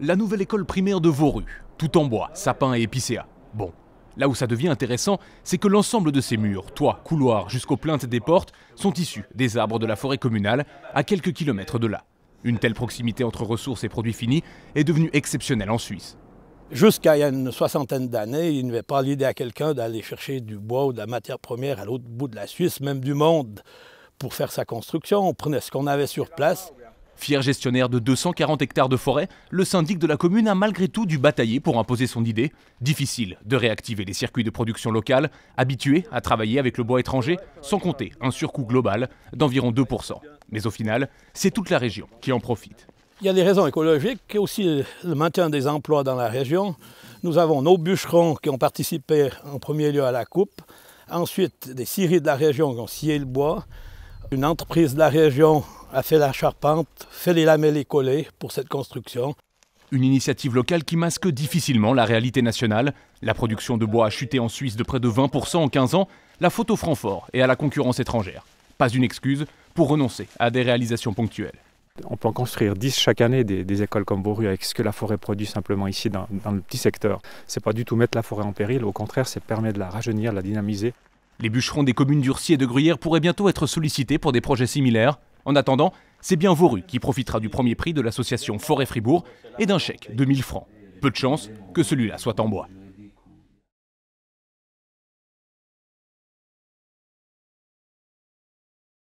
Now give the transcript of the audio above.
la nouvelle école primaire de Vauru, tout en bois, sapin et épicéa. Bon, là où ça devient intéressant, c'est que l'ensemble de ces murs, toits, couloirs, jusqu'aux plaintes des portes, sont issus des arbres de la forêt communale, à quelques kilomètres de là. Une telle proximité entre ressources et produits finis est devenue exceptionnelle en Suisse. Jusqu'à il y a une soixantaine d'années, il n'avait pas l'idée à quelqu'un d'aller chercher du bois ou de la matière première à l'autre bout de la Suisse, même du monde, pour faire sa construction. On prenait ce qu'on avait sur place Fier gestionnaire de 240 hectares de forêt, le syndic de la commune a malgré tout dû batailler pour imposer son idée. Difficile de réactiver les circuits de production locale, habitués à travailler avec le bois étranger, sans compter un surcoût global d'environ 2%. Mais au final, c'est toute la région qui en profite. Il y a des raisons écologiques et aussi le maintien des emplois dans la région. Nous avons nos bûcherons qui ont participé en premier lieu à la coupe, ensuite des scieries de la région qui ont scié le bois, une entreprise de la région a fait la charpente, fait les lamelles et les pour cette construction. Une initiative locale qui masque difficilement la réalité nationale. La production de bois a chuté en Suisse de près de 20% en 15 ans, la photo Francfort et à la concurrence étrangère. Pas une excuse pour renoncer à des réalisations ponctuelles. On peut en construire 10 chaque année des, écoles comme Bourru avec ce que la forêt produit simplement ici dans, le petit secteur. C'est pas du tout mettre la forêt en péril, au contraire, c'est permettre de la rajeunir, de la dynamiser. Les bûcherons des communes d'Urcy et de Gruyère pourraient bientôt être sollicités pour des projets similaires. En attendant, c'est bien Voru qui profitera du premier prix de l'association Forêt Fribourg et d'un chèque de 1000 francs. Peu de chance que celui-là soit en bois.